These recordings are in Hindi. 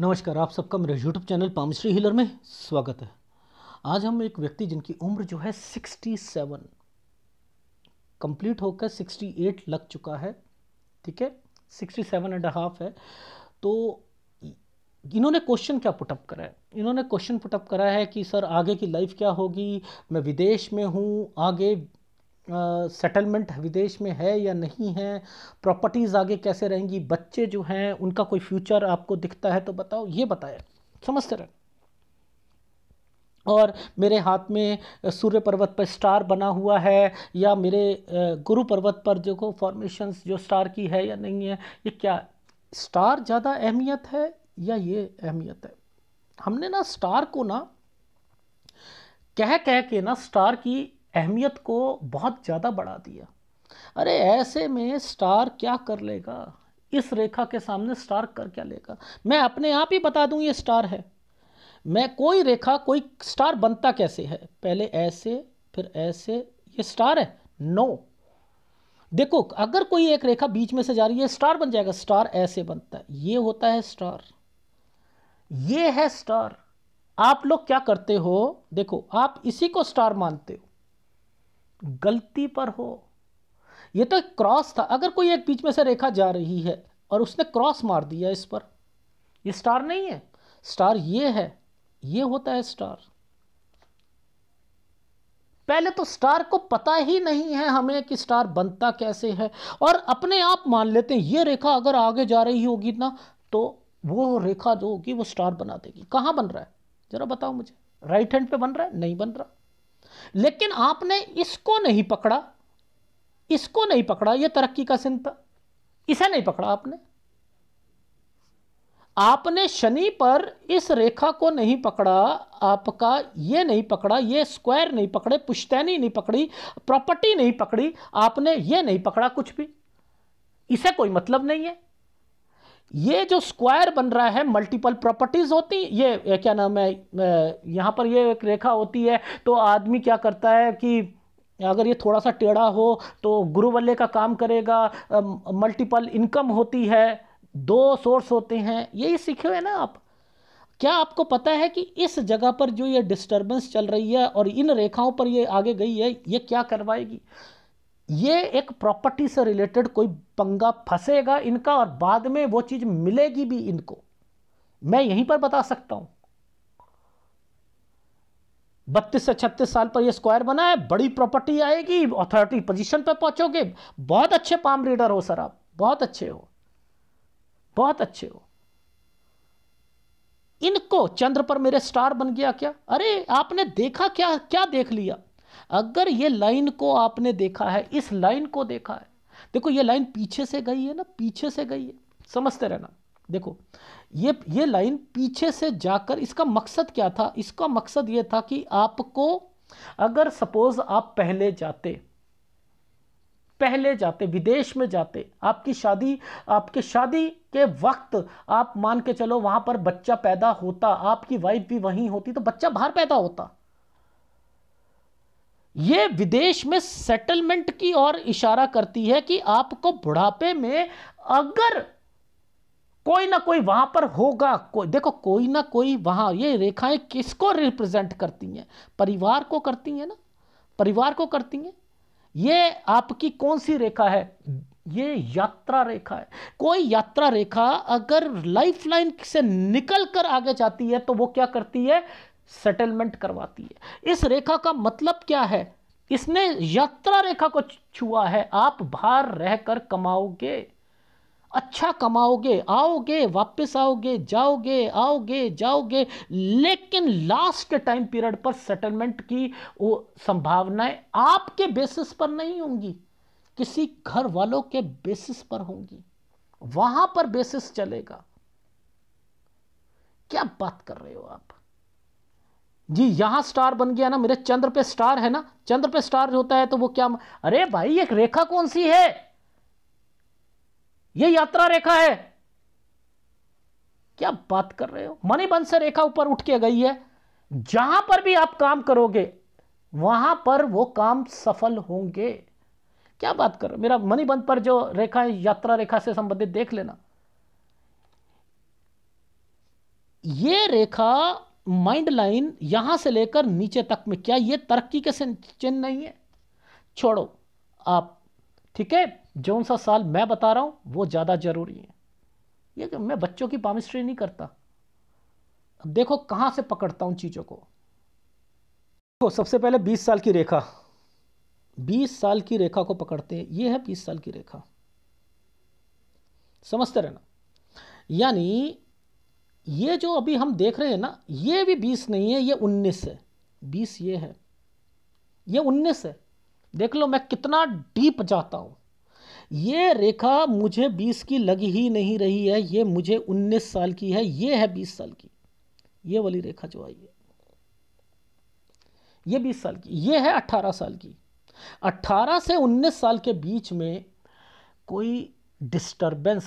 नमस्कार आप सबका मेरे यूट्यूब चैनल पामश्री हिलर में स्वागत है आज हम एक व्यक्ति जिनकी उम्र जो है 67 कंप्लीट होकर 68 लग चुका है ठीक है 67 एंड हाफ है तो इन्होंने क्वेश्चन क्या पुटअप करा है इन्होंने क्वेश्चन पुटअप करा है कि सर आगे की लाइफ क्या होगी मैं विदेश में हूँ आगे सेटलमेंट विदेश में है या नहीं है प्रॉपर्टीज़ आगे कैसे रहेंगी बच्चे जो हैं उनका कोई फ्यूचर आपको दिखता है तो बताओ ये बताया समझते रहे और मेरे हाथ में सूर्य पर्वत पर स्टार बना हुआ है या मेरे गुरु पर्वत पर जो को फॉर्मेशंस जो स्टार की है या नहीं है ये क्या स्टार ज़्यादा अहमियत है या ये अहमियत है हमने ना स्टार को ना कह कह के ना स्टार की अहमियत को बहुत ज़्यादा बढ़ा दिया अरे ऐसे में स्टार क्या कर लेगा इस रेखा के सामने स्टार कर क्या लेगा मैं अपने आप ही बता दूं ये स्टार है मैं कोई रेखा कोई स्टार बनता कैसे है पहले ऐसे फिर ऐसे ये स्टार है नो देखो अगर कोई एक रेखा बीच में से जा रही है स्टार बन जाएगा स्टार ऐसे बनता है ये होता है स्टार ये है स्टार आप लोग क्या करते हो देखो आप इसी को स्टार मानते हो गलती पर हो ये तो एक क्रॉस था अगर कोई एक बीच में से रेखा जा रही है और उसने क्रॉस मार दिया इस पर ये स्टार नहीं है स्टार ये है ये होता है स्टार पहले तो स्टार को पता ही नहीं है हमें कि स्टार बनता कैसे है और अपने आप मान लेते हैं ये रेखा अगर आगे जा रही होगी ना तो वो रेखा जो होगी वो स्टार बना देगी कहाँ बन रहा है ज़रा बताओ मुझे राइट हैंड पे बन रहा है नहीं बन रहा लेकिन आपने इसको नहीं पकड़ा इसको नहीं पकड़ा ये तरक्की का सिंह था इसे नहीं पकड़ा आपने आपने शनि पर इस रेखा को नहीं पकड़ा आपका ये नहीं पकड़ा ये स्क्वायर नहीं पकड़े पुश्तैनी नहीं पकड़ी प्रॉपर्टी नहीं पकड़ी आपने ये नहीं पकड़ा कुछ भी इसे कोई मतलब नहीं है ये जो स्क्वायर बन रहा है मल्टीपल प्रॉपर्टीज होती ये क्या नाम है यहाँ पर ये एक रेखा होती है तो आदमी क्या करता है कि अगर ये थोड़ा सा टेढ़ा हो तो गुरु वल्ले का काम करेगा मल्टीपल इनकम होती है दो सोर्स होते हैं यही सीखे हुए ना आप क्या आपको पता है कि इस जगह पर जो ये डिस्टरबेंस चल रही है और इन रेखाओं पर ये आगे गई है ये क्या करवाएगी ये एक प्रॉपर्टी से रिलेटेड कोई पंगा फंसेगा इनका और बाद में वो चीज़ मिलेगी भी इनको मैं यहीं पर बता सकता हूं बत्तीस से छत्तीस साल पर ये स्क्वायर बना है बड़ी प्रॉपर्टी आएगी अथॉरिटी पोजीशन पर पहुंचोगे बहुत अच्छे पाम रीडर हो सर आप बहुत अच्छे हो बहुत अच्छे हो इनको चंद्र पर मेरे स्टार बन गया क्या अरे आपने देखा क्या क्या देख लिया अगर ये लाइन को आपने देखा है इस लाइन को देखा है देखो ये लाइन पीछे से गई है ना पीछे से गई है समझते रहना देखो ये ये लाइन पीछे से जाकर इसका मकसद क्या था इसका मकसद ये था कि आपको अगर सपोज आप पहले जाते पहले जाते विदेश में जाते आपकी शादी आपके शादी के वक्त आप मान के चलो वहां पर बच्चा पैदा होता आपकी वाइफ भी वहीं होती तो बच्चा बाहर पैदा होता ये विदेश में सेटलमेंट की ओर इशारा करती है कि आपको बुढ़ापे में अगर कोई ना कोई वहां पर होगा कोई देखो कोई ना कोई वहां ये रेखाएं किसको रिप्रेजेंट करती हैं परिवार को करती हैं ना परिवार को करती हैं ये आपकी कौन सी रेखा है ये यात्रा रेखा है कोई यात्रा रेखा अगर लाइफ लाइन से निकल कर आगे जाती है तो वो क्या करती है सेटलमेंट करवाती है इस रेखा का मतलब क्या है इसने यात्रा रेखा को छुआ है आप बाहर रहकर कमाओगे अच्छा कमाओगे आओगे वापस आओगे जाओगे आओगे जाओगे लेकिन लास्ट टाइम पीरियड पर सेटलमेंट की वो संभावनाएं आपके बेसिस पर नहीं होंगी किसी घर वालों के बेसिस पर होंगी वहां पर बेसिस चलेगा क्या बात कर रहे हो आप जी यहाँ स्टार बन गया ना मेरे चंद्र पे स्टार है ना चंद्र पे स्टार होता है तो वो क्या अरे भाई एक रेखा कौन सी है ये यात्रा रेखा है क्या बात कर रहे हो मनी बन से रेखा ऊपर उठ के गई है जहां पर भी आप काम करोगे वहां पर वो काम सफल होंगे क्या बात कर रहे मेरा मणिबंध पर जो रेखा है यात्रा रेखा से संबंधित देख लेना ये रेखा माइंड लाइन यहां से लेकर नीचे तक में क्या ये तरक्की के चिन्ह नहीं है छोड़ो आप ठीक है जो सा साल मैं बता रहा हूं वो ज़्यादा ज़रूरी है ये मैं बच्चों की पामिस्ट्री नहीं करता देखो कहां से पकड़ता हूं चीज़ों को देखो सबसे पहले 20 साल की रेखा 20 साल की रेखा को पकड़ते हैं ये है 20 साल की रेखा समझते रहना यानी ये जो अभी हम देख रहे हैं ना ये भी बीस नहीं है ये उन्नीस है बीस ये है ये उन्नीस है देख लो मैं कितना डीप जाता हूँ ये रेखा मुझे बीस की लग ही नहीं रही है ये मुझे उन्नीस साल की है ये है बीस साल की ये वाली रेखा जो आई है ये बीस साल की ये है अट्ठारह साल की अट्ठारह से उन्नीस साल के बीच में कोई डिस्टर्बेंस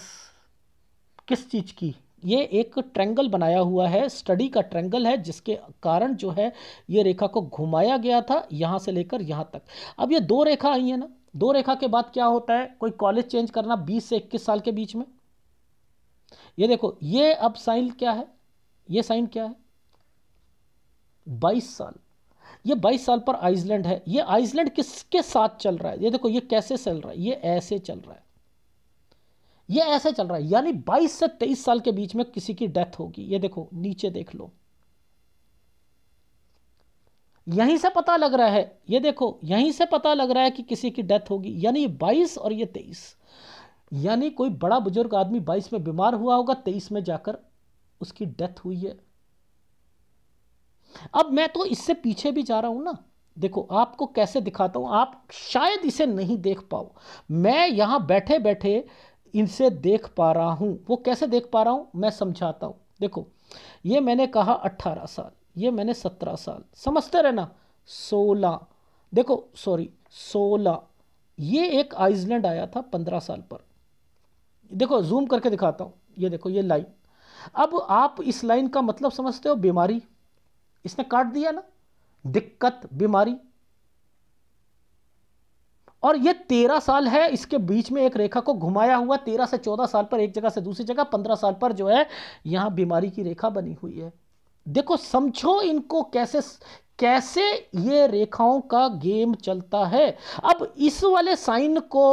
किस चीज़ की ये एक ट्रेंगल बनाया हुआ है स्टडी का ट्रेंगल है जिसके कारण जो है ये रेखा को घुमाया गया था यहाँ से लेकर यहाँ तक अब ये दो रेखा आई है ना दो रेखा के बाद क्या होता है कोई कॉलेज चेंज करना बीस से इक्कीस साल के बीच में ये देखो ये अब साइन क्या है ये साइन क्या है बाईस साल ये 22 साल पर आइसलैंड है ये आइसलैंड किसके साथ चल रहा है ये देखो ये कैसे चल रहा है ये ऐसे चल रहा है ये ऐसे चल रहा है यानी 22 से 23 साल के बीच में किसी की डेथ होगी ये देखो नीचे देख लो यहीं से पता लग रहा है ये देखो यहीं से पता लग रहा है कि किसी की डेथ होगी यानी ये और ये तेईस यानी कोई बड़ा बुजुर्ग आदमी बाईस में बीमार हुआ होगा तेईस में जाकर उसकी डेथ हुई है अब मैं तो इससे पीछे भी जा रहा हूं ना देखो आपको कैसे दिखाता हूं आप शायद इसे नहीं देख पाओ मैं यहां बैठे बैठे इनसे देख पा रहा हूँ वो कैसे देख पा रहा हूँ मैं समझाता हूँ देखो ये मैंने कहा अट्ठारह साल ये मैंने सत्रह साल समझते रहना सोलह देखो सॉरी सोलह ये एक आइसलैंड आया था पंद्रह साल पर देखो जूम करके दिखाता हूँ ये देखो ये लाइन अब आप इस लाइन का मतलब समझते हो बीमारी इसने काट दिया ना दिक्कत बीमारी और ये तेरह साल है इसके बीच में एक रेखा को घुमाया हुआ तेरह से चौदह साल पर एक जगह से दूसरी जगह पंद्रह साल पर जो है यहाँ बीमारी की रेखा बनी हुई है देखो समझो इनको कैसे कैसे ये रेखाओं का गेम चलता है अब इस वाले साइन को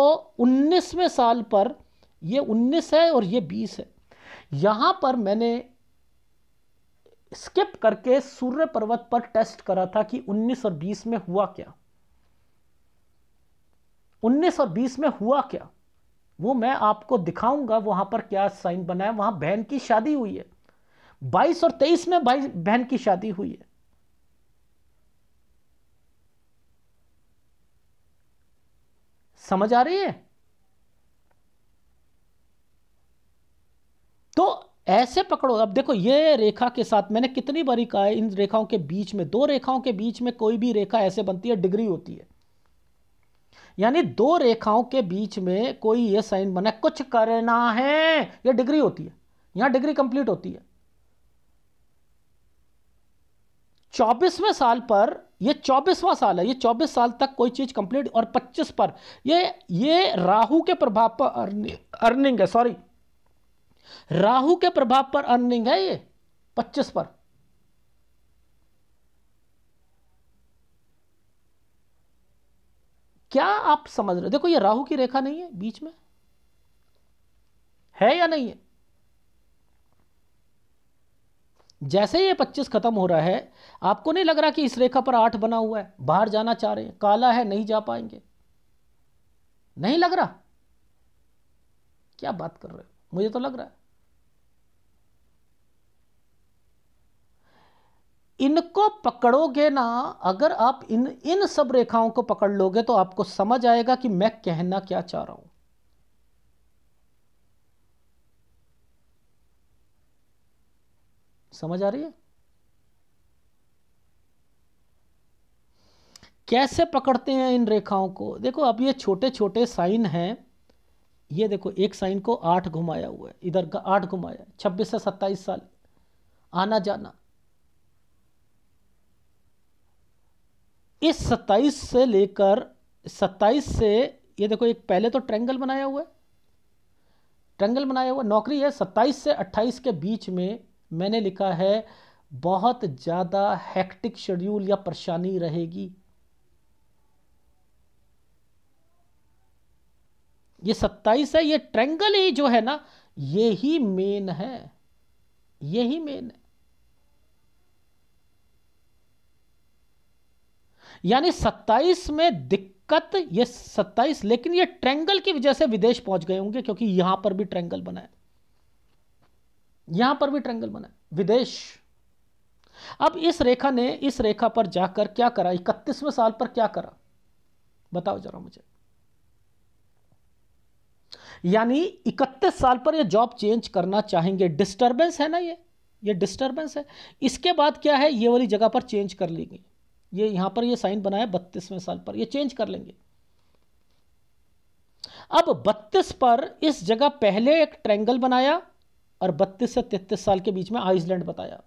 उन्नीसवें साल पर ये उन्नीस है और ये बीस है यहाँ पर मैंने स्किप करके सूर्य पर्वत पर टेस्ट करा था कि 19 और 20 में हुआ क्या 19 और 20 में हुआ क्या वो मैं आपको दिखाऊंगा वहां पर क्या साइन बना है वहां बहन की शादी हुई है 22 और 23 में भाई बहन की शादी हुई है समझ आ रही है तो ऐसे पकड़ो अब देखो ये रेखा के साथ मैंने कितनी बारी कहा है इन रेखाओं के बीच में दो रेखाओं के बीच में कोई भी रेखा ऐसे बनती है डिग्री होती है यानी दो रेखाओं के बीच में कोई ये साइन बना कुछ करना है ये डिग्री होती है यहां डिग्री कंप्लीट होती है चौबीसवें साल पर ये चौबीसवां साल है ये चौबीस साल तक कोई चीज कंप्लीट और पच्चीस पर ये ये राहु के प्रभाव पर अर्निंग, अर्निंग है सॉरी राहु के प्रभाव पर अर्निंग है ये पच्चीस पर क्या आप समझ रहे देखो ये राहु की रेखा नहीं है बीच में है या नहीं है जैसे ये 25 खत्म हो रहा है आपको नहीं लग रहा कि इस रेखा पर आठ बना हुआ है बाहर जाना चाह रहे हैं काला है नहीं जा पाएंगे नहीं लग रहा क्या बात कर रहे हो मुझे तो लग रहा है इनको पकड़ोगे ना अगर आप इन इन सब रेखाओं को पकड़ लोगे तो आपको समझ आएगा कि मैं कहना क्या चाह रहा हूं समझ आ रही है कैसे पकड़ते हैं इन रेखाओं को देखो अब ये छोटे छोटे साइन हैं ये देखो एक साइन को आठ घुमाया हुआ है इधर आठ घुमाया छब्बीस से सत्ताईस साल आना जाना इस सत्ताईस से लेकर सत्ताईस से ये देखो एक पहले तो ट्रेंगल बनाया हुआ है ट्रेंगल बनाया हुआ नौकरी है सत्ताईस से अट्ठाईस के बीच में मैंने लिखा है बहुत ज़्यादा हैक्टिक शेड्यूल या परेशानी रहेगी ये सत्ताईस है ये ट्रेंगल ही जो है ना ये ही मेन है ये ही मेन है यानी 27 में दिक्कत ये 27 लेकिन ये ट्रेंगल की वजह से विदेश पहुंच गए होंगे क्योंकि यहां पर भी ट्रेंगल बना है यहां पर भी ट्रेंगल बना है विदेश अब इस रेखा ने इस रेखा पर जाकर क्या करा इकतीसवें साल पर क्या करा बताओ जरा मुझे यानी इकतीस साल पर ये जॉब चेंज करना चाहेंगे डिस्टरबेंस है ना ये ये डिस्टरबेंस है इसके बाद क्या है ये वाली जगह पर चेंज कर लेंगे ये यहां पर ये साइन बनाया बत्तीसवें साल पर ये चेंज कर लेंगे अब बत्तीस पर इस जगह पहले एक ट्रैंगल बनाया और बत्तीस से तैतीस साल के बीच में आइसलैंड बताया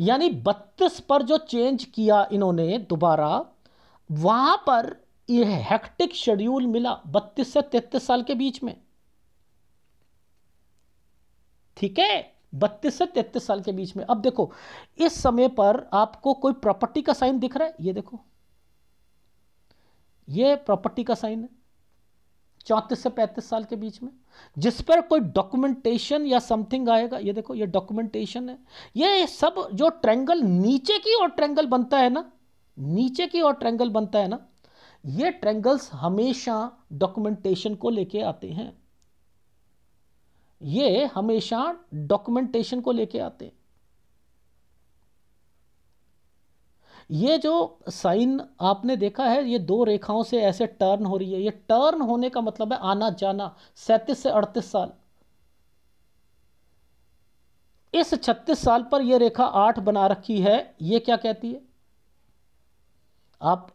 यानी बत्तीस पर जो चेंज किया इन्होंने दोबारा वहां पर यह हेक्टिक शेड्यूल मिला बत्तीस से तैतीस साल के बीच में ठीक है बत्तीस से तैतीस साल के बीच में अब देखो इस समय पर आपको कोई प्रॉपर्टी का साइन दिख रहा है ये देखो ये प्रॉपर्टी का साइन है चौंतीस से पैंतीस साल के बीच में जिस पर कोई डॉक्यूमेंटेशन या समथिंग आएगा ये देखो ये डॉक्यूमेंटेशन है ये सब जो ट्रेंगल नीचे की ओर ट्रेंगल बनता है ना नीचे की ओर ट्रेंगल बनता है ना ये ट्रेंगल्स हमेशा डॉक्यूमेंटेशन को लेके आते हैं ये हमेशा डॉक्यूमेंटेशन को लेके आते हैं ये जो साइन आपने देखा है ये दो रेखाओं से ऐसे टर्न हो रही है ये टर्न होने का मतलब है आना जाना सैतीस से अड़तीस साल इस छत्तीस साल पर यह रेखा आठ बना रखी है ये क्या कहती है आप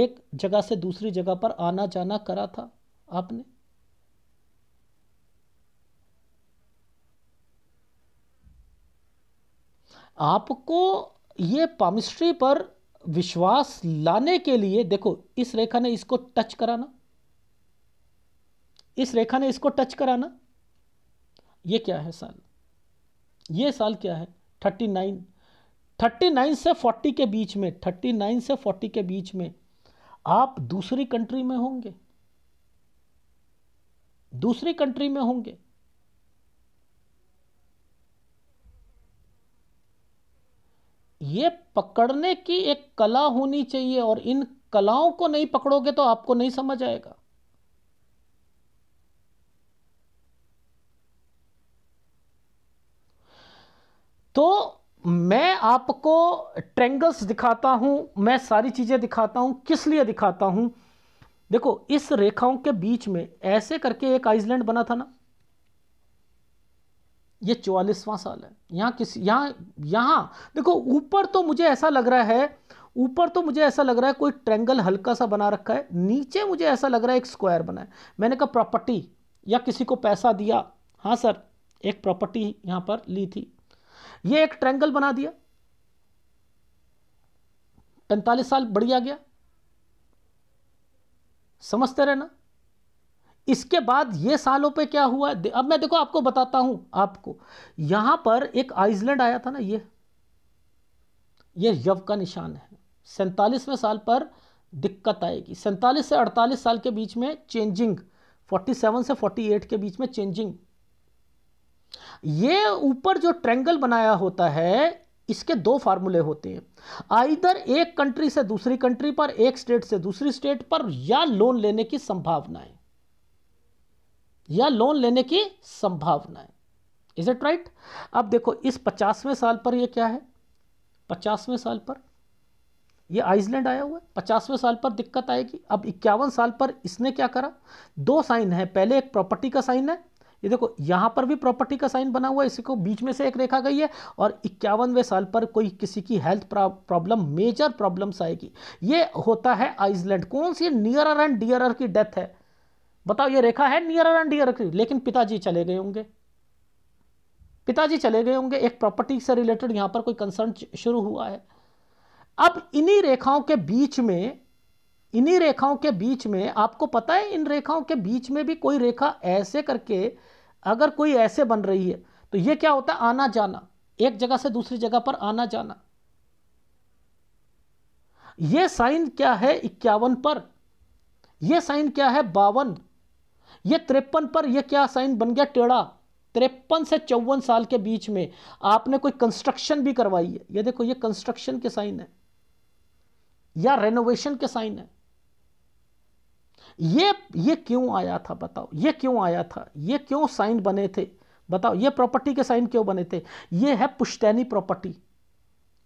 एक जगह से दूसरी जगह पर आना जाना करा था आपने आपको ये पामिस्ट्री पर विश्वास लाने के लिए देखो इस रेखा ने इसको टच कराना इस रेखा ने इसको टच कराना ये क्या है साल ये साल क्या है थर्टी नाइन थर्टी नाइन से फोर्टी के बीच में थर्टी नाइन से फोर्टी के बीच में आप दूसरी कंट्री में होंगे दूसरी कंट्री में होंगे ये पकड़ने की एक कला होनी चाहिए और इन कलाओं को नहीं पकड़ोगे तो आपको नहीं समझ आएगा तो मैं आपको ट्रेंगल्स दिखाता हूं मैं सारी चीजें दिखाता हूं किस लिए दिखाता हूं देखो इस रेखाओं के बीच में ऐसे करके एक आइसलैंड बना था ना ये चौवालीसवां साल है यहाँ किस यहाँ यहाँ देखो ऊपर तो मुझे ऐसा लग रहा है ऊपर तो मुझे ऐसा लग रहा है कोई ट्रेंगल हल्का सा बना रखा है नीचे मुझे ऐसा लग रहा है एक स्क्वायर बना है मैंने कहा प्रॉपर्टी या किसी को पैसा दिया हाँ सर एक प्रॉपर्टी यहाँ पर ली थी ये एक ट्रेंगल बना दिया पैंतालीस साल बढ़िया गया समझते रहना इसके बाद ये सालों पे क्या हुआ अब मैं देखो आपको बताता हूं आपको यहां पर एक आइसलैंड आया था ना ये ये यव का निशान है सैंतालीसवें साल पर दिक्कत आएगी सैंतालीस से अड़तालीस साल के बीच में चेंजिंग फोर्टी सेवन से फोर्टी एट के बीच में चेंजिंग ये ऊपर जो ट्रेंगल बनाया होता है इसके दो फार्मूले होते हैं आइधर एक कंट्री से दूसरी कंट्री पर एक स्टेट से दूसरी स्टेट पर या लोन लेने की संभावनाएं या लोन लेने की संभावना है इज इट राइट अब देखो इस पचासवें साल पर यह क्या है पचासवें साल पर ये आइसलैंड आया हुआ है पचासवें साल पर दिक्कत आएगी अब इक्यावन साल पर इसने क्या करा दो साइन है पहले एक प्रॉपर्टी का साइन है ये देखो यहाँ पर भी प्रॉपर्टी का साइन बना हुआ है इसी को बीच में से एक रेखा गई है और इक्यावनवे साल पर कोई किसी की हेल्थ प्रॉब्लम मेजर प्रॉब्लम्स आएगी ये होता है आइसलैंड कौन सी नियरर एंड डियर की डेथ है बताओ ये रेखा है नियर एंड डियर लेकिन पिताजी चले गए होंगे पिताजी चले गए होंगे एक प्रॉपर्टी से रिलेटेड यहां पर कोई कंसर्न शुरू हुआ है अब इन्हीं रेखाओं के बीच में इन्हीं रेखाओं के बीच में आपको पता है इन रेखाओं के बीच में भी कोई रेखा ऐसे करके अगर कोई ऐसे बन रही है तो ये क्या होता है आना जाना एक जगह से दूसरी जगह पर आना जाना ये साइन क्या है इक्यावन पर यह साइन क्या है बावन ये तिरपन पर यह क्या साइन बन गया टेढ़ा तिरपन से चौवन साल के बीच में आपने कोई कंस्ट्रक्शन भी करवाई है ये देखो ये कंस्ट्रक्शन के साइन है या रेनोवेशन के साइन है ये ये क्यों आया था बताओ ये क्यों आया था ये क्यों साइन बने थे बताओ ये प्रॉपर्टी के साइन क्यों बने थे ये है पुश्तैनी प्रॉपर्टी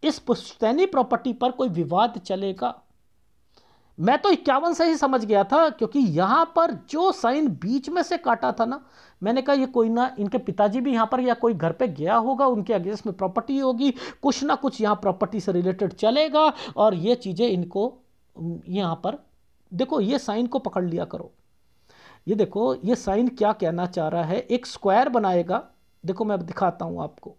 इस पुश्तैनी प्रॉपर्टी पर कोई विवाद चलेगा मैं तो इक्यावन से ही समझ गया था क्योंकि यहाँ पर जो साइन बीच में से काटा था ना मैंने कहा ये कोई ना इनके पिताजी भी यहाँ पर या कोई घर पे गया होगा उनके अगेंस्ट में प्रॉपर्टी होगी कुछ ना कुछ यहाँ प्रॉपर्टी से रिलेटेड चलेगा और ये चीज़ें इनको यहाँ पर देखो ये साइन को पकड़ लिया करो ये देखो ये साइन क्या कहना चाह रहा है एक स्क्वायर बनाएगा देखो मैं दिखाता हूँ आपको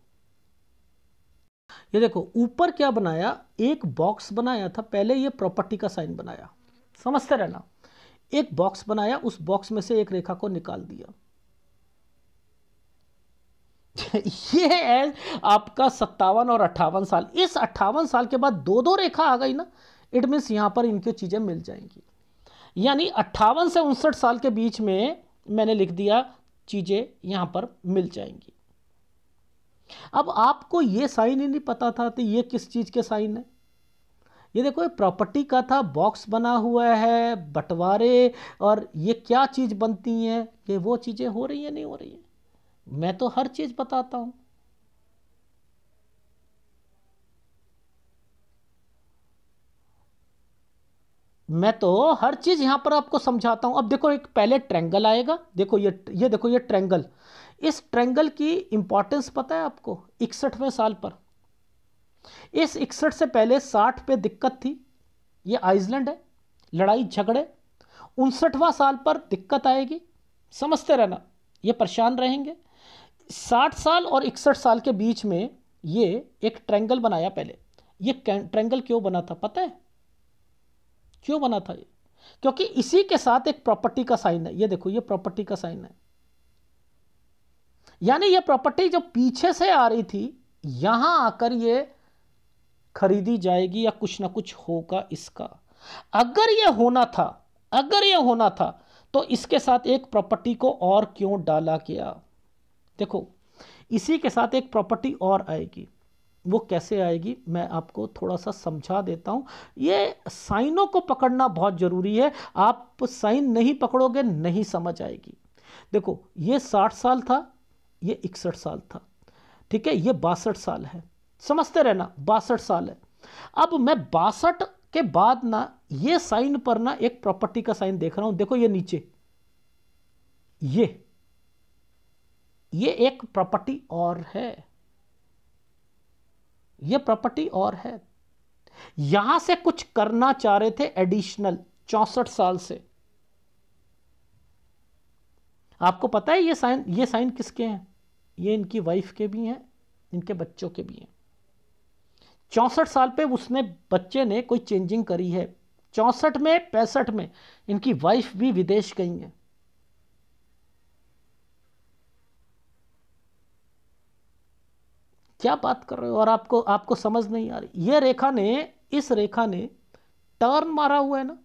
ये देखो ऊपर क्या बनाया एक बॉक्स बनाया था पहले ये प्रॉपर्टी का साइन बनाया समझते रहना एक बॉक्स बनाया उस बॉक्स में से एक रेखा को निकाल दिया ये है आपका सत्तावन और अट्ठावन साल इस अट्ठावन साल के बाद दो दो रेखा आ गई ना इट मीन यहां पर इनकी चीज़ें मिल जाएंगी यानी अट्ठावन से उनसठ साल के बीच में मैंने लिख दिया चीज़ें यहां पर मिल जाएंगी अब आपको ये साइन ही नहीं पता था तो ये किस चीज़ के साइन है ये देखो ये प्रॉपर्टी का था बॉक्स बना हुआ है बंटवारे और ये क्या चीज़ बनती हैं ये वो चीज़ें हो रही हैं नहीं हो रही हैं मैं तो हर चीज़ बताता हूँ मैं तो हर चीज़ यहाँ पर आपको समझाता हूँ अब देखो एक पहले ट्रेंगल आएगा देखो ये ये देखो ये ट्रेंगल इस ट्रेंगल की इंपॉर्टेंस पता है आपको इकसठवें साल पर इस इकसठ से पहले साठ पे दिक्कत थी ये आइसलैंड है लड़ाई झगड़े उनसठवा साल पर दिक्कत आएगी समझते रहना ये परेशान रहेंगे साठ साल और इकसठ साल के बीच में ये एक ट्रेंगल बनाया पहले ये ट्रेंगल क्यों बना था पता है क्यों बना था ये क्योंकि इसी के साथ एक प्रॉपर्टी का साइन है ये देखो ये प्रॉपर्टी का साइन है यानी ये प्रॉपर्टी जो पीछे से आ रही थी यहां आकर ये खरीदी जाएगी या कुछ ना कुछ होगा इसका अगर ये होना था अगर ये होना था तो इसके साथ एक प्रॉपर्टी को और क्यों डाला गया देखो इसी के साथ एक प्रॉपर्टी और आएगी वो कैसे आएगी मैं आपको थोड़ा सा समझा देता हूँ ये साइनों को पकड़ना बहुत ज़रूरी है आप साइन नहीं पकड़ोगे नहीं समझ आएगी देखो ये साठ साल था ये इकसठ साल था ठीक है ये बासठ साल है समझते रहना बासठ साल है अब मैं बासठ के बाद ना ये साइन पर ना एक प्रॉपर्टी का साइन देख रहा हूं देखो ये नीचे ये ये एक प्रॉपर्टी और है ये प्रॉपर्टी और है यहां से कुछ करना चाह रहे थे एडिशनल चौसठ साल से आपको पता है ये साइन ये साइन किसके हैं ये इनकी वाइफ के भी हैं इनके बच्चों के भी हैं चौंसठ साल पे उसने बच्चे ने कोई चेंजिंग करी है चौंसठ में पैंसठ में इनकी वाइफ भी विदेश गई हैं क्या बात कर रहे हो और आपको आपको समझ नहीं आ रही ये रेखा ने इस रेखा ने टर्न मारा हुआ है ना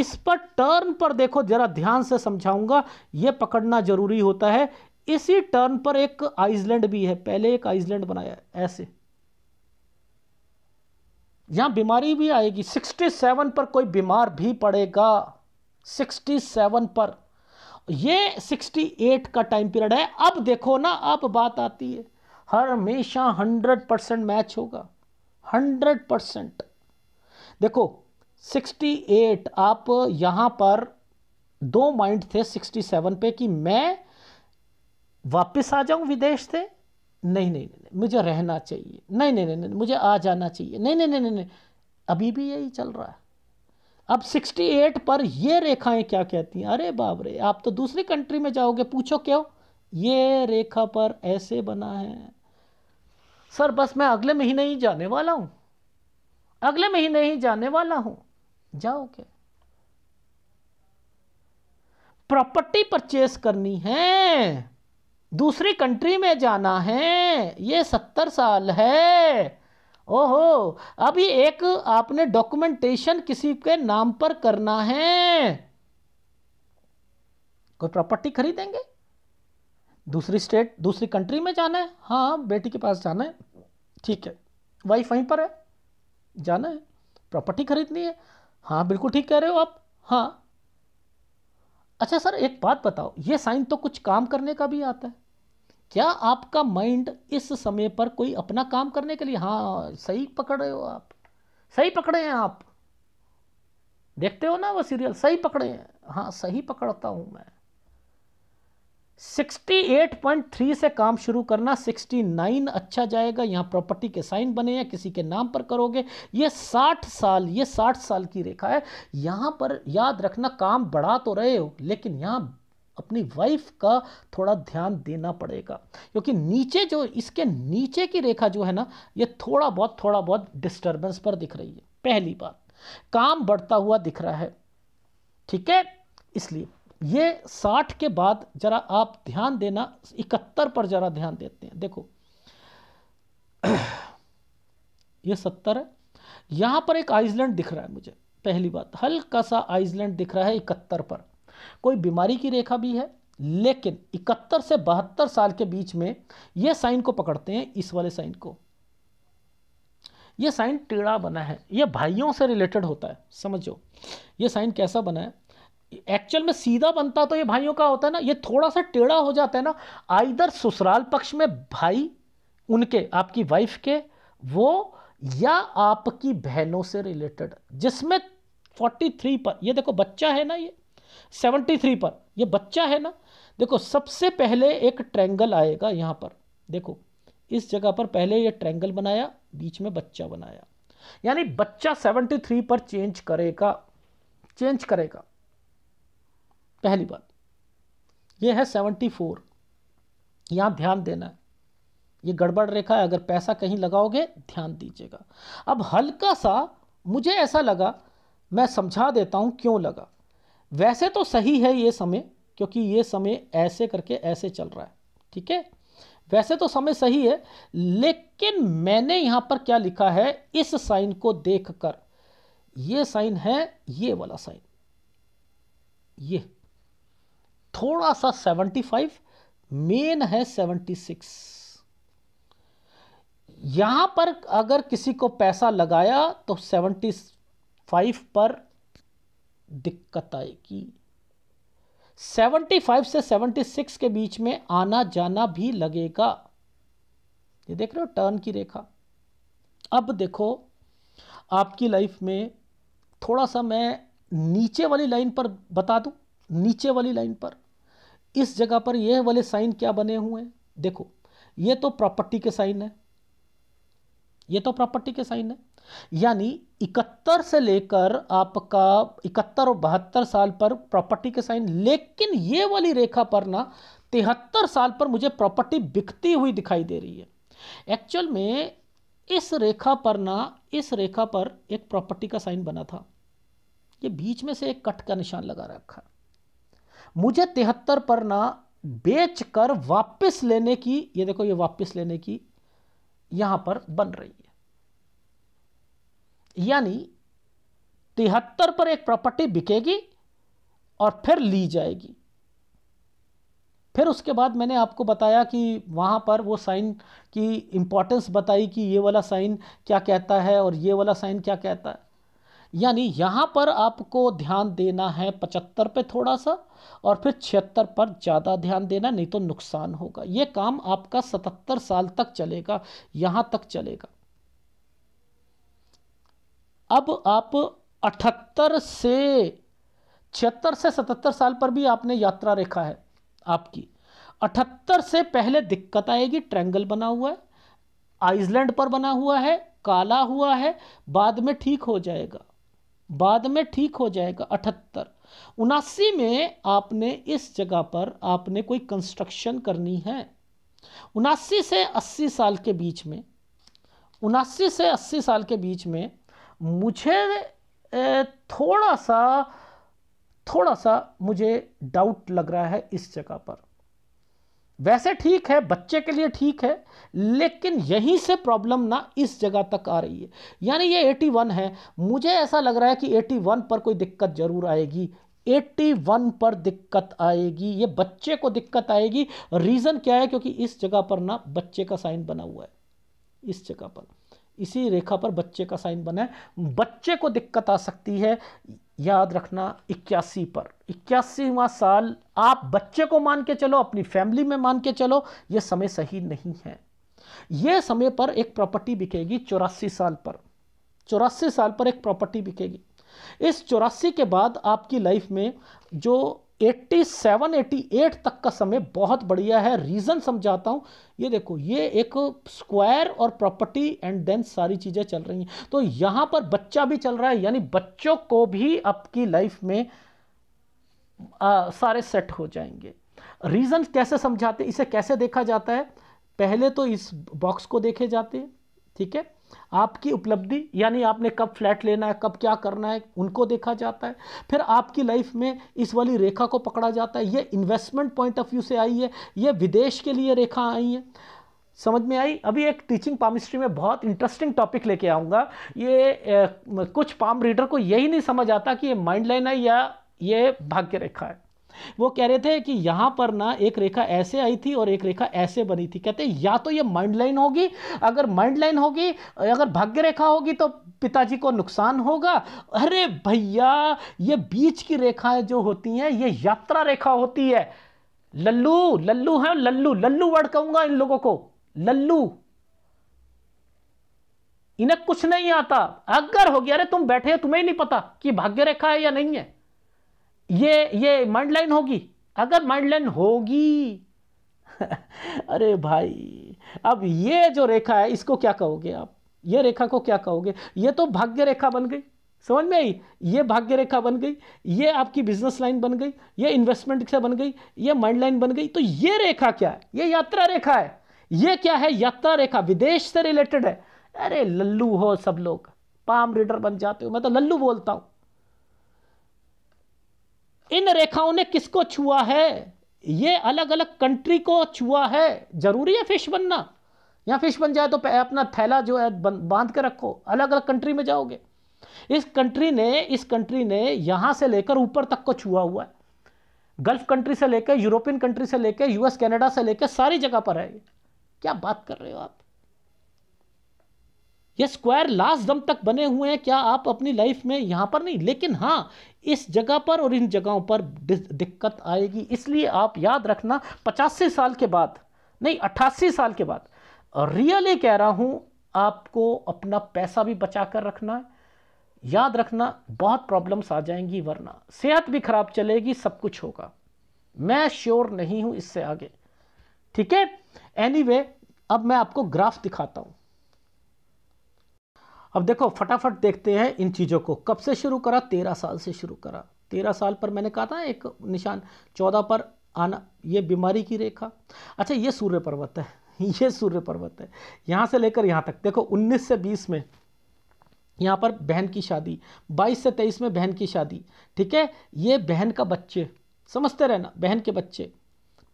इस पर टर्न पर देखो जरा ध्यान से समझाऊंगा यह पकड़ना जरूरी होता है इसी टर्न पर एक आइसलैंड भी है पहले एक आइसलैंड बनाया ऐसे यहां बीमारी भी आएगी 67 पर कोई बीमार भी पड़ेगा 67 पर ये 68 का टाइम पीरियड है अब देखो ना अब बात आती है हर हमेशा 100 परसेंट मैच होगा 100 परसेंट देखो 68 आप यहां पर दो माइंड थे 67 पे कि मैं वापस आ जाऊं विदेश से नहीं नहीं नहीं मुझे रहना चाहिए नहीं नहीं नहीं मुझे आ जाना चाहिए नहीं नहीं नहीं नहीं अभी भी यही चल रहा है अब 68 पर ये रेखाएं क्या कहती हैं अरे बाप रे आप तो दूसरी कंट्री में जाओगे पूछो क्यों ये रेखा पर ऐसे बना है सर बस मैं अगले महीने ही जाने वाला हूँ अगले महीने ही जाने वाला हूँ जाओगे प्रॉपर्टी परचेस करनी है दूसरी कंट्री में जाना है ये सत्तर साल है ओहो अभी एक आपने डॉक्यूमेंटेशन किसी के नाम पर करना है कोई प्रॉपर्टी खरीदेंगे दूसरी स्टेट दूसरी कंट्री में जाना है हाँ बेटी के पास जाना है ठीक है वाइफ वहीं पर है जाना है प्रॉपर्टी खरीदनी है हाँ बिल्कुल ठीक कह रहे हो आप हाँ अच्छा सर एक बात बताओ ये साइन तो कुछ काम करने का भी आता है क्या आपका माइंड इस समय पर कोई अपना काम करने के लिए हाँ सही पकड़े हो आप सही पकड़े हैं आप देखते हो ना वो सीरियल सही पकड़े हैं हाँ सही पकड़ता हूँ मैं 68.3 से काम शुरू करना 69 अच्छा जाएगा यहाँ प्रॉपर्टी के साइन बने हैं किसी के नाम पर करोगे ये 60 साल ये 60 साल की रेखा है यहाँ पर याद रखना काम बढ़ा तो रहे हो लेकिन यहाँ अपनी वाइफ का थोड़ा ध्यान देना पड़ेगा क्योंकि नीचे जो इसके नीचे की रेखा जो है ना ये थोड़ा बहुत थोड़ा बहुत डिस्टर्बेंस पर दिख रही है पहली बात काम बढ़ता हुआ दिख रहा है ठीक है इसलिए ये साठ के बाद ज़रा आप ध्यान देना इकहत्तर पर ज़रा ध्यान देते हैं देखो ये सत्तर है यहां पर एक आइसलैंड दिख रहा है मुझे पहली बात हल्का सा आइसलैंड दिख रहा है इकहत्तर पर कोई बीमारी की रेखा भी है लेकिन इकहत्तर से बहत्तर साल के बीच में ये साइन को पकड़ते हैं इस वाले साइन को ये साइन टेढ़ा बना है ये भाइयों से रिलेटेड होता है समझो ये साइन कैसा बना है एक्चुअल में सीधा बनता तो ये भाइयों का होता है ना ये थोड़ा सा टेढ़ा हो जाता है ना आइधर ससुराल पक्ष में भाई उनके आपकी वाइफ के वो या आपकी बहनों से रिलेटेड जिसमें 43 पर ये देखो बच्चा है ना ये 73 पर ये बच्चा है ना देखो सबसे पहले एक ट्रैंगल आएगा यहाँ पर देखो इस जगह पर पहले ये ट्रैंगल बनाया बीच में बच्चा बनाया यानी बच्चा 73 पर चेंज करेगा चेंज करेगा पहली बात ये है सेवेंटी फोर यहाँ ध्यान देना है ये गड़बड़ रेखा है अगर पैसा कहीं लगाओगे ध्यान दीजिएगा अब हल्का सा मुझे ऐसा लगा मैं समझा देता हूँ क्यों लगा वैसे तो सही है ये समय क्योंकि ये समय ऐसे करके ऐसे चल रहा है ठीक है वैसे तो समय सही है लेकिन मैंने यहाँ पर क्या लिखा है इस साइन को देखकर ये साइन है ये वाला साइन ये थोड़ा सा 75 मेन है 76 यहां पर अगर किसी को पैसा लगाया तो 75 पर दिक्कत आएगी 75 से 76 के बीच में आना जाना भी लगेगा ये देख रहे हो टर्न की रेखा अब देखो आपकी लाइफ में थोड़ा सा मैं नीचे वाली लाइन पर बता दूं नीचे वाली लाइन पर इस जगह पर यह वाले साइन क्या बने हुए हैं देखो ये तो प्रॉपर्टी के साइन है ये तो प्रॉपर्टी के साइन है यानी इकहत्तर से लेकर आपका इकहत्तर और बहत्तर साल पर प्रॉपर्टी के साइन लेकिन ये वाली रेखा पर ना तिहत्तर साल पर मुझे प्रॉपर्टी बिकती हुई दिखाई दे रही है एक्चुअल में इस रेखा पर ना इस रेखा पर एक प्रॉपर्टी का साइन बना था ये बीच में से एक कट का निशान लगा रखा है मुझे तिहत्तर पर ना बेच कर वापिस लेने की ये देखो ये वापिस लेने की यहां पर बन रही है यानी तिहत्तर पर एक प्रॉपर्टी बिकेगी और फिर ली जाएगी फिर उसके बाद मैंने आपको बताया कि वहां पर वो साइन की इंपॉर्टेंस बताई कि ये वाला साइन क्या कहता है और ये वाला साइन क्या कहता है यानी यहाँ पर आपको ध्यान देना है पचहत्तर पे थोड़ा सा और फिर छिहत्तर पर ज़्यादा ध्यान देना नहीं तो नुकसान होगा ये काम आपका सतहत्तर साल तक चलेगा यहाँ तक चलेगा अब आप अठहत्तर से छिहत्तर से सतहत्तर साल पर भी आपने यात्रा रेखा है आपकी अठहत्तर से पहले दिक्कत आएगी ट्रैंगल बना हुआ है आइसलैंड पर बना हुआ है काला हुआ है बाद में ठीक हो जाएगा बाद में ठीक हो जाएगा अठहत्तर उनासी में आपने इस जगह पर आपने कोई कंस्ट्रक्शन करनी है उनासी से अस्सी साल के बीच में उनासी से अस्सी साल के बीच में मुझे थोड़ा सा थोड़ा सा मुझे डाउट लग रहा है इस जगह पर वैसे ठीक है बच्चे के लिए ठीक है लेकिन यहीं से प्रॉब्लम ना इस जगह तक आ रही है यानी ये 81 है मुझे ऐसा लग रहा है कि 81 पर कोई दिक्कत ज़रूर आएगी 81 पर दिक्कत आएगी ये बच्चे को दिक्कत आएगी रीज़न क्या है क्योंकि इस जगह पर ना बच्चे का साइन बना हुआ है इस जगह पर इसी रेखा पर बच्चे का साइन बना है बच्चे को दिक्कत आ सकती है याद रखना इक्यासी पर इक्यासीवा साल आप बच्चे को मान के चलो अपनी फैमिली में मान के चलो ये समय सही नहीं है ये समय पर एक प्रॉपर्टी बिकेगी चौरासी साल पर चौरासी साल पर एक प्रॉपर्टी बिकेगी इस चौरासी के बाद आपकी लाइफ में जो 87 88 तक का समय बहुत बढ़िया है रीज़न समझाता हूं ये देखो ये एक स्क्वायर और प्रॉपर्टी एंड देन सारी चीज़ें चल रही हैं तो यहां पर बच्चा भी चल रहा है यानी बच्चों को भी आपकी लाइफ में आ, सारे सेट हो जाएंगे रीज़न कैसे समझाते इसे कैसे देखा जाता है पहले तो इस बॉक्स को देखे जाते हैं ठीक है आपकी उपलब्धि यानी आपने कब फ्लैट लेना है कब क्या करना है उनको देखा जाता है फिर आपकी लाइफ में इस वाली रेखा को पकड़ा जाता है ये इन्वेस्टमेंट पॉइंट ऑफ व्यू से आई है ये विदेश के लिए रेखा आई है समझ में आई अभी एक टीचिंग पामिस्ट्री में बहुत इंटरेस्टिंग टॉपिक लेके आऊँगा ये ए, कुछ पाम रीडर को यही नहीं समझ आता कि ये माइंड लाइन है या ये भाग्य रेखा है वो कह रहे थे कि यहां पर ना एक रेखा ऐसे आई थी और एक रेखा ऐसे बनी थी कहते या तो ये माइंड लाइन होगी अगर माइंड लाइन होगी अगर भाग्य रेखा होगी तो पिताजी को नुकसान होगा अरे भैया ये बीच की रेखाएं जो होती हैं ये यात्रा रेखा होती है लल्लू लल्लू है लल्लू लल्लू वर्ड कहूंगा इन लोगों को लल्लू इन्हें कुछ नहीं आता अगर हो गया अरे तुम बैठे हो तुम्हें ही नहीं पता कि भाग्य रेखा है या नहीं है ये ये माइंड लाइन होगी अगर माइंड लाइन होगी अरे भाई अब ये जो रेखा है इसको क्या कहोगे आप ये रेखा को क्या कहोगे ये तो भाग्य रेखा बन गई समझ में आई ये भाग्य रेखा बन गई ये आपकी बिजनेस लाइन बन गई ये इन्वेस्टमेंट से बन गई ये माइंड लाइन बन गई तो ये रेखा क्या है ये यात्रा रेखा है ये क्या है यात्रा रेखा विदेश से रिलेटेड है अरे लल्लू हो सब लोग पाम रीडर बन जाते हो मैं तो लल्लू बोलता हूँ इन रेखाओं ने किसको छुआ है ये अलग अलग कंट्री को छुआ है ज़रूरी है फिश बनना या फिश बन जाए तो अपना थैला जो है बांध के रखो अलग अलग कंट्री में जाओगे इस कंट्री ने इस कंट्री ने यहाँ से लेकर ऊपर तक को छुआ हुआ है गल्फ कंट्री से लेकर यूरोपियन कंट्री से लेकर यूएस कनाडा से लेकर सारी जगह पर है क्या बात कर रहे हो आप ये स्क्वायर लास्ट दम तक बने हुए हैं क्या आप अपनी लाइफ में यहाँ पर नहीं लेकिन हाँ इस जगह पर और इन जगहों पर दिक्कत आएगी इसलिए आप याद रखना पचासी साल के बाद नहीं अट्ठासी साल के बाद रियली कह रहा हूँ आपको अपना पैसा भी बचा कर रखना है याद रखना बहुत प्रॉब्लम्स आ जाएंगी वरना सेहत भी खराब चलेगी सब कुछ होगा मैं श्योर नहीं हूँ इससे आगे ठीक है एनीवे अब मैं आपको ग्राफ दिखाता हूँ अब देखो फटाफट देखते हैं इन चीज़ों को कब से शुरू करा तेरह साल से शुरू करा तेरह साल पर मैंने कहा था एक निशान चौदह पर आना ये बीमारी की रेखा अच्छा ये सूर्य पर्वत है ये सूर्य पर्वत है यहाँ से लेकर यहाँ तक देखो 19 से 20 में यहाँ पर बहन की शादी 22 से 23 में बहन की शादी ठीक है ये बहन का बच्चे समझते रहना बहन के बच्चे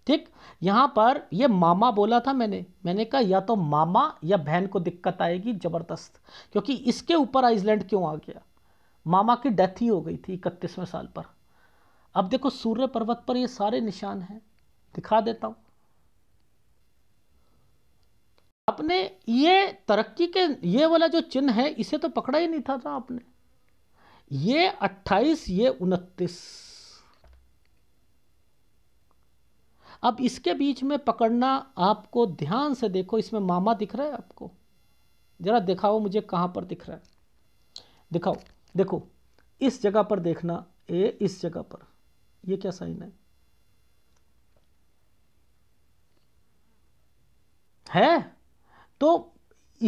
ठीक यहाँ पर ये मामा बोला था मैंने मैंने कहा या तो मामा या बहन को दिक्कत आएगी ज़बरदस्त क्योंकि इसके ऊपर आइसलैंड क्यों आ गया मामा की डेथ ही हो गई थी इकतीसवें साल पर अब देखो सूर्य पर्वत पर ये सारे निशान हैं दिखा देता हूँ आपने ये तरक्की के ये वाला जो चिन्ह है इसे तो पकड़ा ही नहीं था, था आपने ये अट्ठाईस ये उनतीस अब इसके बीच में पकड़ना आपको ध्यान से देखो इसमें मामा दिख रहा है आपको ज़रा दिखाओ मुझे कहाँ पर दिख रहा है दिखाओ देखो इस जगह पर देखना ए इस जगह पर ये क्या साइन है है तो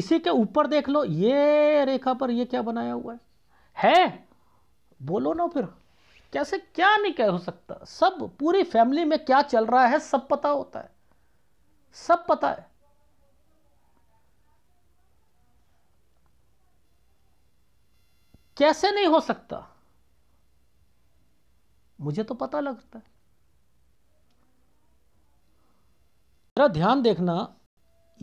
इसी के ऊपर देख लो ये रेखा पर ये क्या बनाया हुआ है है बोलो ना फिर कैसे क्या नहीं कह हो सकता सब पूरी फैमिली में क्या चल रहा है सब पता होता है सब पता है कैसे नहीं हो सकता मुझे तो पता लगता है मेरा ध्यान देखना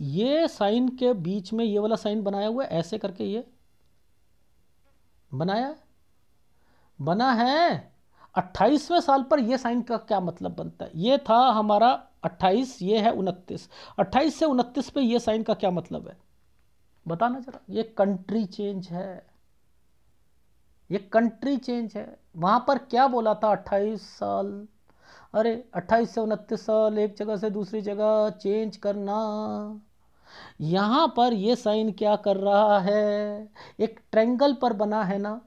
ये साइन के बीच में ये वाला साइन बनाया हुआ है ऐसे करके ये बनाया बना है अट्ठाईसवें साल पर यह साइन का क्या मतलब बनता है ये था हमारा अट्ठाईस ये है उनतीस अट्ठाईस से उनतीस पे ये साइन का क्या मतलब है बताना जरा ये कंट्री चेंज है ये कंट्री चेंज है वहां पर क्या बोला था अट्ठाईस साल अरे अट्ठाईस से उनतीस साल एक जगह से दूसरी जगह चेंज करना यहां पर ये साइन क्या कर रहा है एक ट्रेंगल पर बना है ना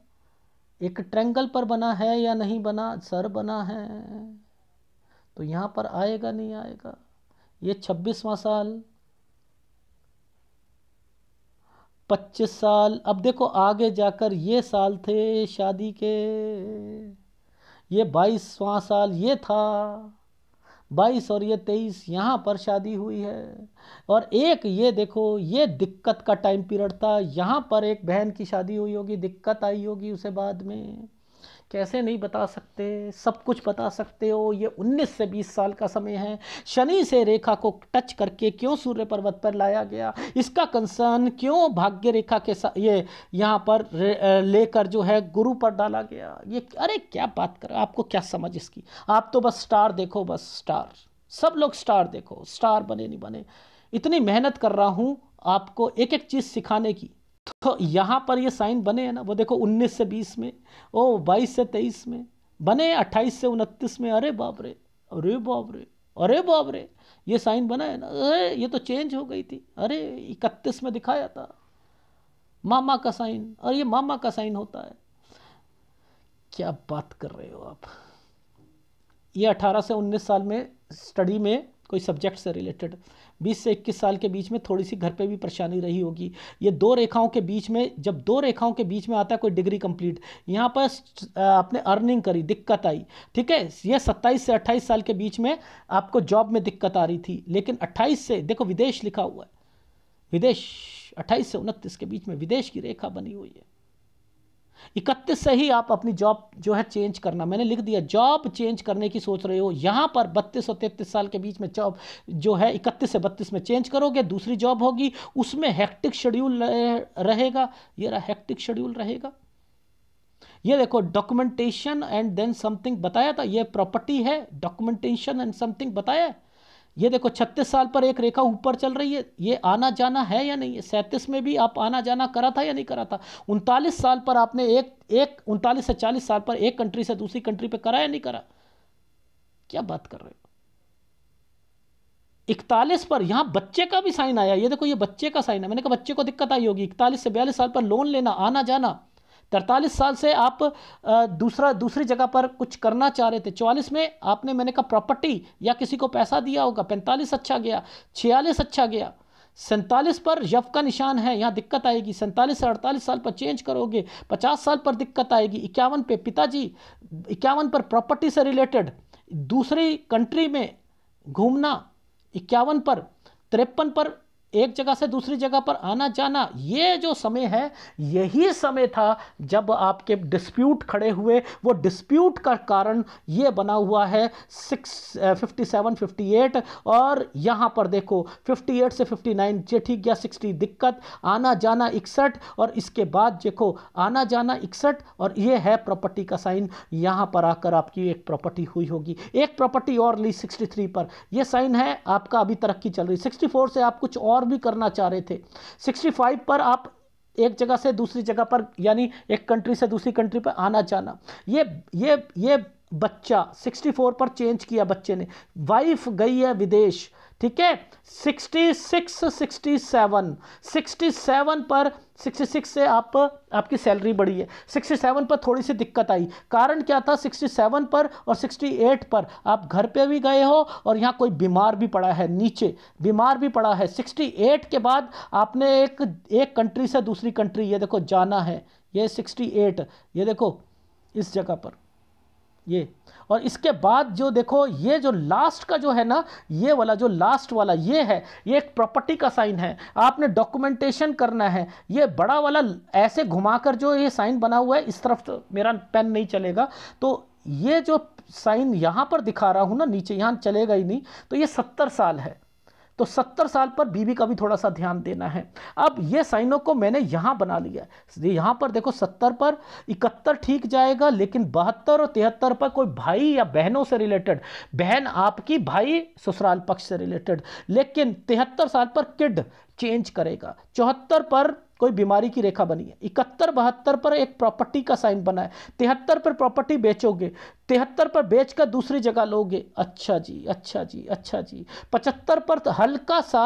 एक ट्रेंगल पर बना है या नहीं बना सर बना है तो यहाँ पर आएगा नहीं आएगा ये छब्बीसवा साल पच्चीस साल अब देखो आगे जाकर ये साल थे शादी के ये बाईसवां साल ये था बाईस और ये तेईस यहाँ पर शादी हुई है और एक ये देखो ये दिक्कत का टाइम पीरियड था यहाँ पर एक बहन की शादी हुई होगी दिक्कत आई होगी उसे बाद में कैसे नहीं बता सकते सब कुछ बता सकते हो ये 19 से 20 साल का समय है शनि से रेखा को टच करके क्यों सूर्य पर्वत पर लाया गया इसका कंसर्न क्यों भाग्य रेखा के साथ ये यहाँ पर लेकर जो है गुरु पर डाला गया ये अरे क्या बात कर आपको क्या समझ इसकी आप तो बस स्टार देखो बस स्टार सब लोग स्टार देखो स्टार बने नहीं बने इतनी मेहनत कर रहा हूँ आपको एक एक चीज़ सिखाने की तो यहाँ पर ये साइन बने हैं ना वो देखो 19 से 20 में ओ 22 से 23 में बने 28 से 29 में अरे बाप रे अरे बाप रे अरे बाप रे ये साइन बना है ना अरे ये तो चेंज हो गई थी अरे इकतीस में दिखाया था मामा का साइन और ये मामा का साइन होता है क्या बात कर रहे हो आप ये 18 से 19 साल में स्टडी में कोई सब्जेक्ट से रिलेटेड बीस से इक्कीस साल के बीच में थोड़ी सी घर पर भी परेशानी रही होगी ये दो रेखाओं के बीच में जब दो रेखाओं के बीच में आता है कोई डिग्री कंप्लीट यहाँ पर आपने अर्निंग करी दिक्कत आई ठीक है ये सत्ताईस से अट्ठाईस साल के बीच में आपको जॉब में दिक्कत आ रही थी लेकिन अट्ठाईस से देखो विदेश लिखा हुआ है विदेश अट्ठाईस से उनतीस के बीच में विदेश की रेखा बनी हुई है इकतीस से ही आप अपनी जॉब जो है चेंज करना मैंने लिख दिया जॉब चेंज करने की सोच रहे हो यहाँ पर बत्तीस और तैतीस साल के बीच में जॉब जो है इकतीस से बत्तीस में चेंज करोगे दूसरी जॉब होगी उसमें हैक्टिक शेड्यूल रहेगा ये रहा हैक्टिक शेड्यूल रहेगा ये देखो डॉक्यूमेंटेशन एंड देन समथिंग बताया था ये प्रॉपर्टी है डॉक्यूमेंटेशन एंड समथिंग बताया है ये देखो छत्तीस साल पर एक रेखा ऊपर चल रही है ये आना जाना है या नहीं है सैंतीस में भी आप आना जाना करा था या नहीं करा था उनतालीस साल पर आपने एक एक उनतालीस से चालीस साल पर एक कंट्री से दूसरी कंट्री पर करा या नहीं करा क्या बात कर रहे हो इकतालीस पर यहाँ बच्चे का भी साइन आया ये देखो ये बच्चे का साइन है मैंने कहा बच्चे को दिक्कत आई होगी इकतालीस से बयालीस साल पर लोन लेना आना जाना तरतालीस साल से आप दूसरा दूसरी जगह पर कुछ करना चाह रहे थे चौवालीस में आपने मैंने कहा प्रॉपर्टी या किसी को पैसा दिया होगा पैंतालीस अच्छा गया छियालीस अच्छा गया सैंतालीस पर यफ का निशान है यहाँ दिक्कत आएगी सैंतालीस से अड़तालीस साल पर चेंज करोगे पचास साल पर दिक्कत आएगी इक्यावन पे पिताजी इक्यावन पर प्रॉपर्टी से रिलेटेड दूसरी कंट्री में घूमना इक्यावन पर तिरपन पर एक जगह से दूसरी जगह पर आना जाना ये जो समय है यही समय था जब आपके डिस्प्यूट खड़े हुए वो डिस्प्यूट का कारण ये बना हुआ है six fifty seven fifty eight और यहाँ पर देखो फिफ्टी एट से फिफ्टी नाइन ये ठीक गया सिक्सटी दिक्कत आना जाना इकसठ और इसके बाद देखो आना जाना इकसठ और ये है प्रॉपर्टी का साइन यहाँ पर आकर आपकी एक प्रॉपर्टी हुई होगी एक प्रॉपर्टी और ली सिक्सटी थ्री पर यह साइन है आपका अभी तरक्की चल रही सिक्सटी फोर से आप कुछ और और भी करना चाह रहे थे 65 पर आप एक जगह से दूसरी जगह पर यानी एक कंट्री से दूसरी कंट्री पर आना जाना ये ये ये बच्चा 64 पर चेंज किया बच्चे ने वाइफ गई है विदेश ठीक है 66 67 67 पर 66 से आप आपकी सैलरी बढ़ी है 67 पर थोड़ी सी दिक्कत आई कारण क्या था 67 पर और 68 पर आप घर पे भी गए हो और यहाँ कोई बीमार भी पड़ा है नीचे बीमार भी पड़ा है 68 के बाद आपने एक एक कंट्री से दूसरी कंट्री ये देखो जाना है ये 68 ये देखो इस जगह पर ये और इसके बाद जो देखो ये जो लास्ट का जो है ना ये वाला जो लास्ट वाला ये है ये एक प्रॉपर्टी का साइन है आपने डॉक्यूमेंटेशन करना है ये बड़ा वाला ऐसे घुमाकर जो ये साइन बना हुआ है इस तरफ तो मेरा पेन नहीं चलेगा तो ये जो साइन यहाँ पर दिखा रहा हूँ ना नीचे यहाँ चलेगा ही नहीं तो ये सत्तर साल है तो 70 साल पर बीवी का भी थोड़ा सा ध्यान देना है अब ये साइनों को मैंने यहाँ बना लिया यहाँ पर देखो 70 पर 71 ठीक जाएगा लेकिन बहत्तर और तिहत्तर पर कोई भाई या बहनों से रिलेटेड बहन आपकी भाई ससुराल पक्ष से रिलेटेड लेकिन तिहत्तर साल पर किड चेंज करेगा चौहत्तर पर कोई बीमारी की रेखा बनी है इकहत्तर बहत्तर पर एक प्रॉपर्टी का साइन बना है तिहत्तर पर प्रॉपर्टी बेचोगे तिहत्तर पर बेच कर दूसरी जगह लोगे अच्छा जी अच्छा जी अच्छा जी पचहत्तर पर तो हल्का सा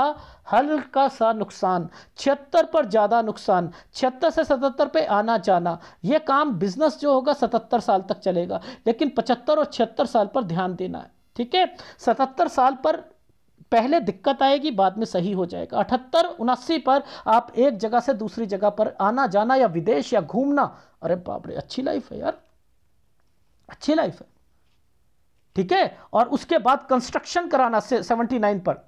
हल्का सा नुकसान छिहत्तर पर ज़्यादा नुकसान छिहत्तर से सतहत्तर पे आना जाना ये काम बिजनेस जो होगा सतहत्तर साल तक चलेगा लेकिन पचहत्तर और छिहत्तर साल पर ध्यान देना है ठीक है सतहत्तर साल पर पहले दिक्कत आएगी बाद में सही हो जाएगा अठहत्तर उनासी पर आप एक जगह से दूसरी जगह पर आना जाना या विदेश या घूमना अरे बाप रे अच्छी लाइफ है यार अच्छी लाइफ है ठीक है और उसके बाद कंस्ट्रक्शन कराना से सेवेंटी नाइन पर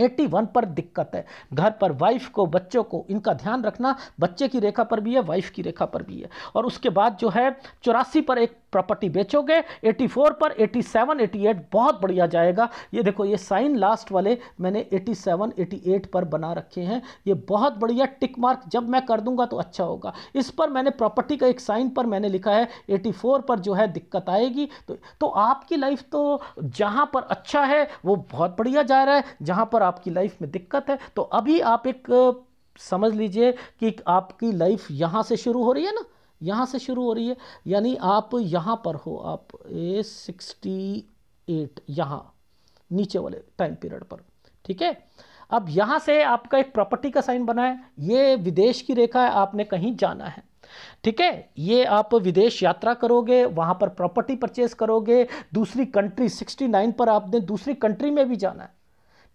81 पर दिक्कत है घर पर वाइफ को बच्चों को इनका ध्यान रखना बच्चे की रेखा पर भी है वाइफ की रेखा पर भी है और उसके बाद जो है चौरासी पर एक प्रॉपर्टी बेचोगे 84 पर 87 88 बहुत बढ़िया जाएगा ये देखो ये साइन लास्ट वाले मैंने 87 88 पर बना रखे हैं ये बहुत बढ़िया टिक मार्क जब मैं कर दूंगा तो अच्छा होगा इस पर मैंने प्रॉपर्टी का एक साइन पर मैंने लिखा है 84 पर जो है दिक्कत आएगी तो, तो आपकी लाइफ तो जहाँ पर अच्छा है वो बहुत बढ़िया जा रहा है जहाँ पर आपकी लाइफ में दिक्कत है तो अभी आप एक समझ लीजिए कि आपकी लाइफ यहाँ से शुरू हो रही है ना यहाँ से शुरू हो रही है यानी आप यहाँ पर हो आप ए सिक्सटी एट यहाँ नीचे वाले टाइम पीरियड पर ठीक है अब यहाँ से आपका एक प्रॉपर्टी का साइन बना है ये विदेश की रेखा है आपने कहीं जाना है ठीक है ये आप विदेश यात्रा करोगे वहाँ पर प्रॉपर्टी परचेज करोगे दूसरी कंट्री 69 पर आपने दूसरी कंट्री में भी जाना है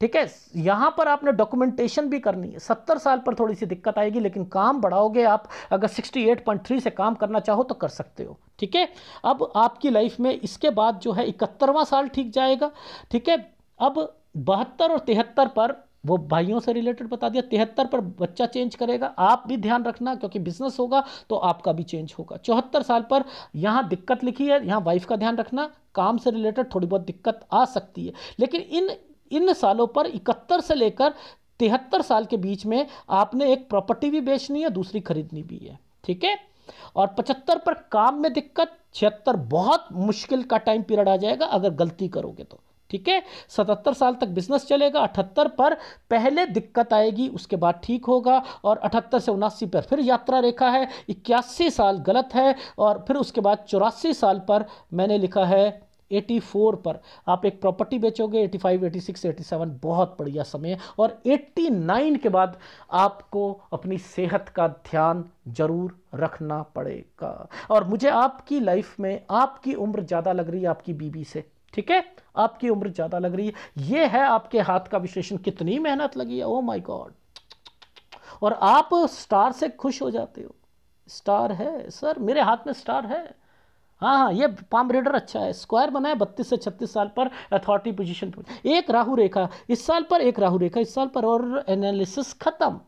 ठीक है यहाँ पर आपने डॉक्यूमेंटेशन भी करनी है सत्तर साल पर थोड़ी सी दिक्कत आएगी लेकिन काम बढ़ाओगे आप अगर सिक्सटी एट पॉइंट थ्री से काम करना चाहो तो कर सकते हो ठीक है अब आपकी लाइफ में इसके बाद जो है इकहत्तरवां साल ठीक जाएगा ठीक है अब बहत्तर और तिहत्तर पर वो भाइयों से रिलेटेड बता दिया तिहत्तर पर बच्चा चेंज करेगा आप भी ध्यान रखना क्योंकि बिजनेस होगा तो आपका भी चेंज होगा चौहत्तर साल पर यहाँ दिक्कत लिखी है यहाँ वाइफ का ध्यान रखना काम से रिलेटेड थोड़ी बहुत दिक्कत आ सकती है लेकिन इन इन सालों पर इकहत्तर से लेकर तिहत्तर साल के बीच में आपने एक प्रॉपर्टी भी बेचनी है दूसरी खरीदनी भी है ठीक है और पचहत्तर पर काम में दिक्कत छिहत्तर बहुत मुश्किल का टाइम पीरियड आ जाएगा अगर गलती करोगे तो ठीक है सतहत्तर साल तक बिजनेस चलेगा अठहत्तर पर पहले दिक्कत आएगी उसके बाद ठीक होगा और अठहत्तर से उनासी पर फिर यात्रा रेखा है इक्यासी साल गलत है और फिर उसके बाद चौरासी साल पर मैंने लिखा है 84 पर आप एक प्रॉपर्टी बेचोगे 85, 86, 87 बहुत बढ़िया समय है और 89 के बाद आपको अपनी सेहत का ध्यान जरूर रखना पड़ेगा और मुझे आपकी लाइफ में आपकी उम्र ज़्यादा लग रही है आपकी बीबी से ठीक है आपकी उम्र ज़्यादा लग रही है ये है आपके हाथ का विश्लेषण कितनी मेहनत लगी है ओ माई गॉड और आप स्टार से खुश हो जाते हो स्टार है सर मेरे हाथ में स्टार है हाँ हाँ ये पाम रेडर अच्छा है स्क्वायर बनाए बत्तीस से छत्तीस साल पर अथॉरिटी पोजीशन पर एक राहु रेखा इस साल पर एक राहु रेखा इस साल पर और एनालिसिस खत्म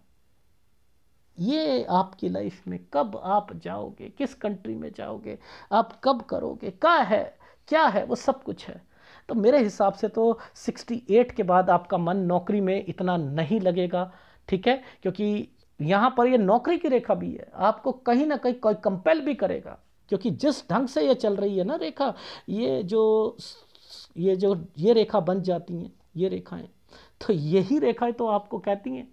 ये आपकी लाइफ में कब आप जाओगे किस कंट्री में जाओगे आप कब करोगे क्या है क्या है वो सब कुछ है तो मेरे हिसाब से तो 68 के बाद आपका मन नौकरी में इतना नहीं लगेगा ठीक है क्योंकि यहाँ पर ये नौकरी की रेखा भी है आपको कहीं ना कहीं कोई कंपेल भी करेगा क्योंकि जिस ढंग से ये चल रही है ना रेखा ये जो ये जो ये रेखा बन जाती हैं ये रेखाएं है। तो यही रेखाएं तो आपको कहती हैं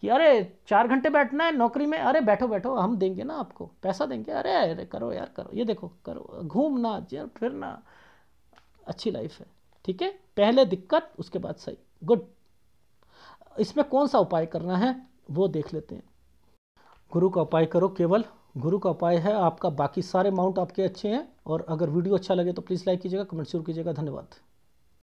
कि अरे चार घंटे बैठना है नौकरी में अरे बैठो बैठो हम देंगे ना आपको पैसा देंगे अरे अरे करो यार करो ये देखो करो घूमना यार फिरना अच्छी लाइफ है ठीक है पहले दिक्कत उसके बाद सही गुड इसमें कौन सा उपाय करना है वो देख लेते हैं गुरु का उपाय करो केवल गुरु का उपाय है आपका बाकी सारे माउंट आपके अच्छे हैं और अगर वीडियो अच्छा लगे तो प्लीज़ लाइक कीजिएगा कमेंट शुरू कीजिएगा धन्यवाद